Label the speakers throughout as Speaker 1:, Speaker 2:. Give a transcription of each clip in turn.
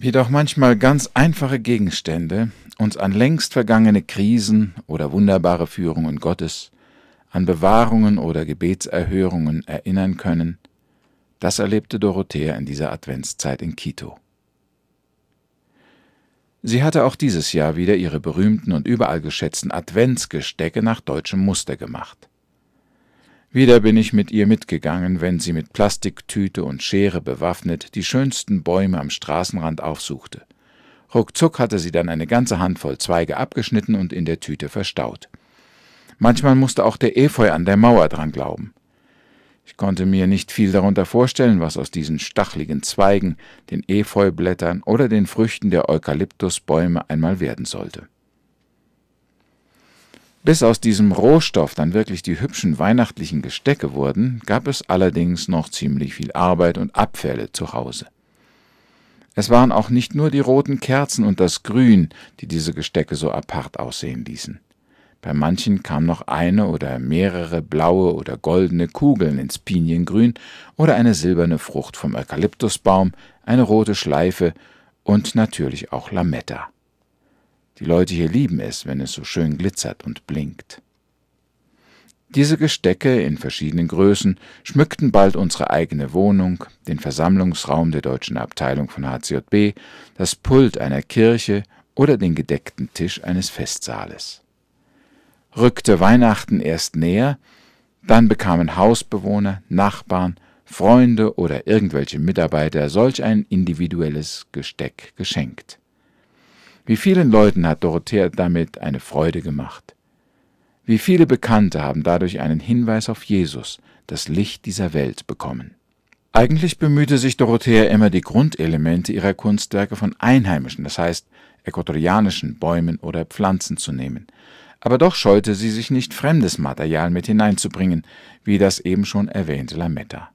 Speaker 1: Wie doch manchmal ganz einfache Gegenstände uns an längst vergangene Krisen oder wunderbare Führungen Gottes, an Bewahrungen oder Gebetserhörungen erinnern können, das erlebte Dorothea in dieser Adventszeit in Quito. Sie hatte auch dieses Jahr wieder ihre berühmten und überall geschätzten Adventsgestecke nach deutschem Muster gemacht. Wieder bin ich mit ihr mitgegangen, wenn sie mit Plastiktüte und Schere bewaffnet die schönsten Bäume am Straßenrand aufsuchte. Ruckzuck hatte sie dann eine ganze Handvoll Zweige abgeschnitten und in der Tüte verstaut. Manchmal musste auch der Efeu an der Mauer dran glauben. Ich konnte mir nicht viel darunter vorstellen, was aus diesen stachligen Zweigen, den Efeublättern oder den Früchten der Eukalyptusbäume einmal werden sollte. Bis aus diesem Rohstoff dann wirklich die hübschen weihnachtlichen Gestecke wurden, gab es allerdings noch ziemlich viel Arbeit und Abfälle zu Hause. Es waren auch nicht nur die roten Kerzen und das Grün, die diese Gestecke so apart aussehen ließen. Bei manchen kam noch eine oder mehrere blaue oder goldene Kugeln ins Piniengrün oder eine silberne Frucht vom Eukalyptusbaum, eine rote Schleife und natürlich auch Lametta. Die Leute hier lieben es, wenn es so schön glitzert und blinkt. Diese Gestecke in verschiedenen Größen schmückten bald unsere eigene Wohnung, den Versammlungsraum der deutschen Abteilung von HCJB, das Pult einer Kirche oder den gedeckten Tisch eines Festsaales. Rückte Weihnachten erst näher, dann bekamen Hausbewohner, Nachbarn, Freunde oder irgendwelche Mitarbeiter solch ein individuelles Gesteck geschenkt. Wie vielen Leuten hat Dorothea damit eine Freude gemacht? Wie viele Bekannte haben dadurch einen Hinweis auf Jesus, das Licht dieser Welt, bekommen? Eigentlich bemühte sich Dorothea immer, die Grundelemente ihrer Kunstwerke von einheimischen, das heißt äquatorianischen Bäumen oder Pflanzen zu nehmen. Aber doch scheute sie sich nicht fremdes Material mit hineinzubringen, wie das eben schon erwähnte Lametta.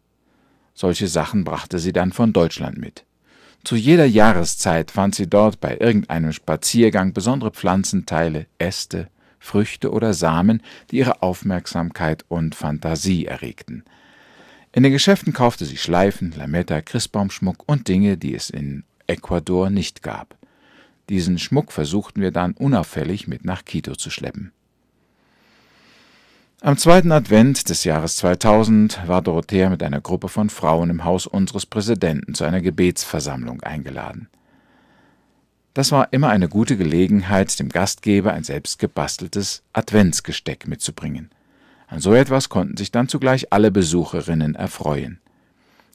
Speaker 1: Solche Sachen brachte sie dann von Deutschland mit. Zu jeder Jahreszeit fand sie dort bei irgendeinem Spaziergang besondere Pflanzenteile, Äste, Früchte oder Samen, die ihre Aufmerksamkeit und Fantasie erregten. In den Geschäften kaufte sie Schleifen, Lametta, Christbaumschmuck und Dinge, die es in Ecuador nicht gab. Diesen Schmuck versuchten wir dann unauffällig mit nach Quito zu schleppen. Am zweiten Advent des Jahres 2000 war Dorothea mit einer Gruppe von Frauen im Haus unseres Präsidenten zu einer Gebetsversammlung eingeladen. Das war immer eine gute Gelegenheit, dem Gastgeber ein selbstgebasteltes Adventsgesteck mitzubringen. An so etwas konnten sich dann zugleich alle Besucherinnen erfreuen.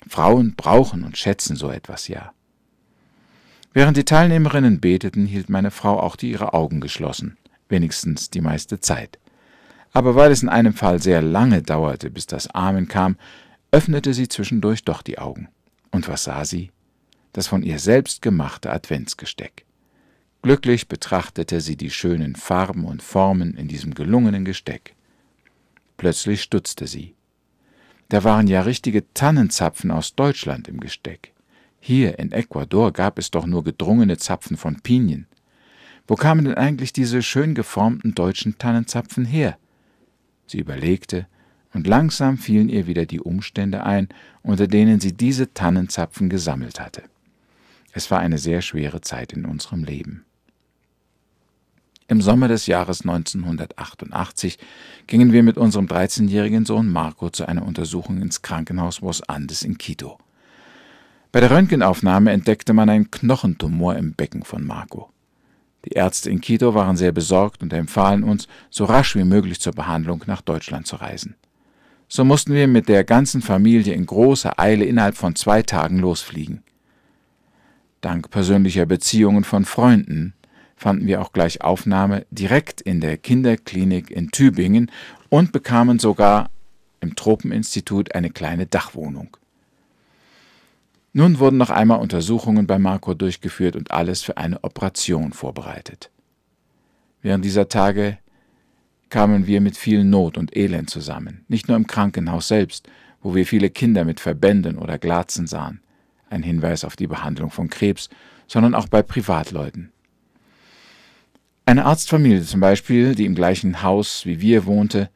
Speaker 1: Frauen brauchen und schätzen so etwas ja. Während die Teilnehmerinnen beteten, hielt meine Frau auch die ihre Augen geschlossen, wenigstens die meiste Zeit aber weil es in einem Fall sehr lange dauerte, bis das Amen kam, öffnete sie zwischendurch doch die Augen. Und was sah sie? Das von ihr selbst gemachte Adventsgesteck. Glücklich betrachtete sie die schönen Farben und Formen in diesem gelungenen Gesteck. Plötzlich stutzte sie. Da waren ja richtige Tannenzapfen aus Deutschland im Gesteck. Hier in Ecuador gab es doch nur gedrungene Zapfen von Pinien. Wo kamen denn eigentlich diese schön geformten deutschen Tannenzapfen her? Sie überlegte, und langsam fielen ihr wieder die Umstände ein, unter denen sie diese Tannenzapfen gesammelt hatte. Es war eine sehr schwere Zeit in unserem Leben. Im Sommer des Jahres 1988 gingen wir mit unserem 13-jährigen Sohn Marco zu einer Untersuchung ins Krankenhaus Los Andes in Quito. Bei der Röntgenaufnahme entdeckte man einen Knochentumor im Becken von Marco. Die Ärzte in Quito waren sehr besorgt und empfahlen uns, so rasch wie möglich zur Behandlung nach Deutschland zu reisen. So mussten wir mit der ganzen Familie in großer Eile innerhalb von zwei Tagen losfliegen. Dank persönlicher Beziehungen von Freunden fanden wir auch gleich Aufnahme direkt in der Kinderklinik in Tübingen und bekamen sogar im Tropeninstitut eine kleine Dachwohnung. Nun wurden noch einmal Untersuchungen bei Marco durchgeführt und alles für eine Operation vorbereitet. Während dieser Tage kamen wir mit viel Not und Elend zusammen, nicht nur im Krankenhaus selbst, wo wir viele Kinder mit Verbänden oder Glatzen sahen, ein Hinweis auf die Behandlung von Krebs, sondern auch bei Privatleuten. Eine Arztfamilie zum Beispiel, die im gleichen Haus wie wir wohnte,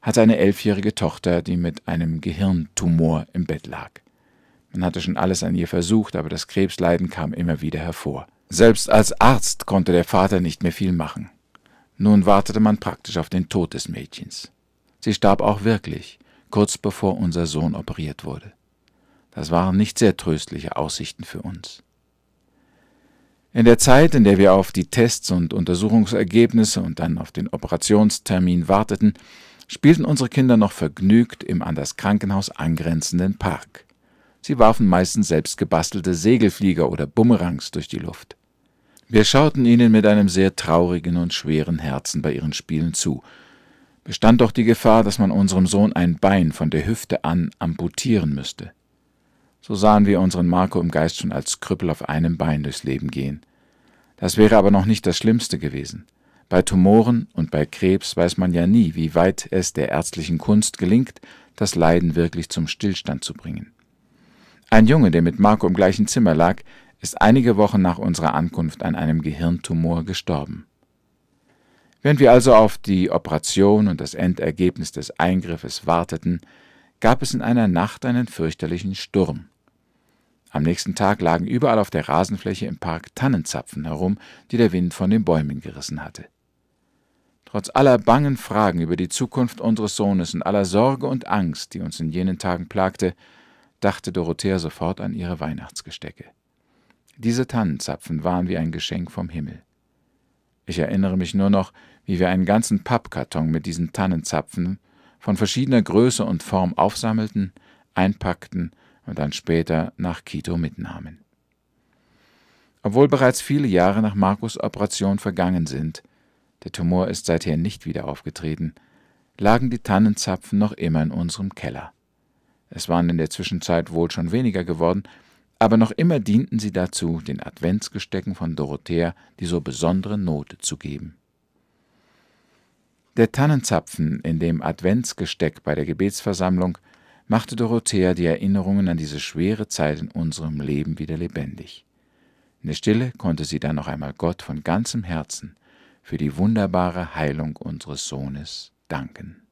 Speaker 1: hatte eine elfjährige Tochter, die mit einem Gehirntumor im Bett lag. Man hatte schon alles an ihr versucht, aber das Krebsleiden kam immer wieder hervor. Selbst als Arzt konnte der Vater nicht mehr viel machen. Nun wartete man praktisch auf den Tod des Mädchens. Sie starb auch wirklich, kurz bevor unser Sohn operiert wurde. Das waren nicht sehr tröstliche Aussichten für uns. In der Zeit, in der wir auf die Tests und Untersuchungsergebnisse und dann auf den Operationstermin warteten, spielten unsere Kinder noch vergnügt im an das Krankenhaus angrenzenden Park. Sie warfen meistens selbst gebastelte Segelflieger oder Bumerangs durch die Luft. Wir schauten ihnen mit einem sehr traurigen und schweren Herzen bei ihren Spielen zu. Bestand doch die Gefahr, dass man unserem Sohn ein Bein von der Hüfte an amputieren müsste. So sahen wir unseren Marco im Geist schon als Krüppel auf einem Bein durchs Leben gehen. Das wäre aber noch nicht das Schlimmste gewesen. Bei Tumoren und bei Krebs weiß man ja nie, wie weit es der ärztlichen Kunst gelingt, das Leiden wirklich zum Stillstand zu bringen. Ein Junge, der mit Marco im gleichen Zimmer lag, ist einige Wochen nach unserer Ankunft an einem Gehirntumor gestorben. Während wir also auf die Operation und das Endergebnis des Eingriffes warteten, gab es in einer Nacht einen fürchterlichen Sturm. Am nächsten Tag lagen überall auf der Rasenfläche im Park Tannenzapfen herum, die der Wind von den Bäumen gerissen hatte. Trotz aller bangen Fragen über die Zukunft unseres Sohnes und aller Sorge und Angst, die uns in jenen Tagen plagte, dachte Dorothea sofort an ihre Weihnachtsgestecke. Diese Tannenzapfen waren wie ein Geschenk vom Himmel. Ich erinnere mich nur noch, wie wir einen ganzen Pappkarton mit diesen Tannenzapfen von verschiedener Größe und Form aufsammelten, einpackten und dann später nach Quito mitnahmen. Obwohl bereits viele Jahre nach Markus' Operation vergangen sind, der Tumor ist seither nicht wieder aufgetreten, lagen die Tannenzapfen noch immer in unserem Keller es waren in der Zwischenzeit wohl schon weniger geworden, aber noch immer dienten sie dazu, den Adventsgestecken von Dorothea die so besondere Note zu geben. Der Tannenzapfen in dem Adventsgesteck bei der Gebetsversammlung machte Dorothea die Erinnerungen an diese schwere Zeit in unserem Leben wieder lebendig. In der Stille konnte sie dann noch einmal Gott von ganzem Herzen für die wunderbare Heilung unseres Sohnes danken.